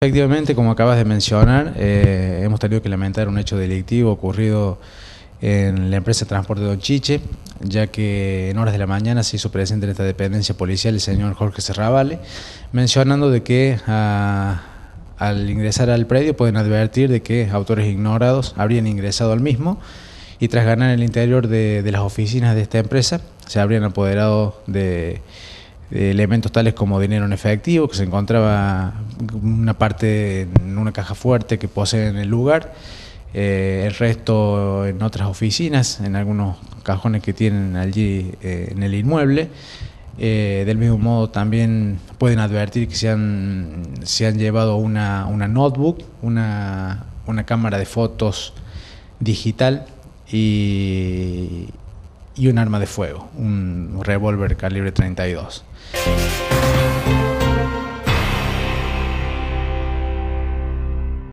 Efectivamente, como acabas de mencionar, eh, hemos tenido que lamentar un hecho delictivo ocurrido en la empresa de transporte Don Chiche, ya que en horas de la mañana se hizo presente en esta dependencia policial el señor Jorge Serravale, mencionando de que ah, al ingresar al predio pueden advertir de que autores ignorados habrían ingresado al mismo y tras ganar el interior de, las oficinas de esta empresa se habrían apoderado de elementos tales como dinero en efectivo que se encontraba una parte en una caja fuerte que posee en el lugar, eh, el resto en otras oficinas, en algunos cajones que tienen allí eh, en el inmueble. Eh, del mismo modo también pueden advertir que se han, se han llevado una, notebook, una, una, cámara de fotos digital y, y un arma de fuego, un revólver calibre 32.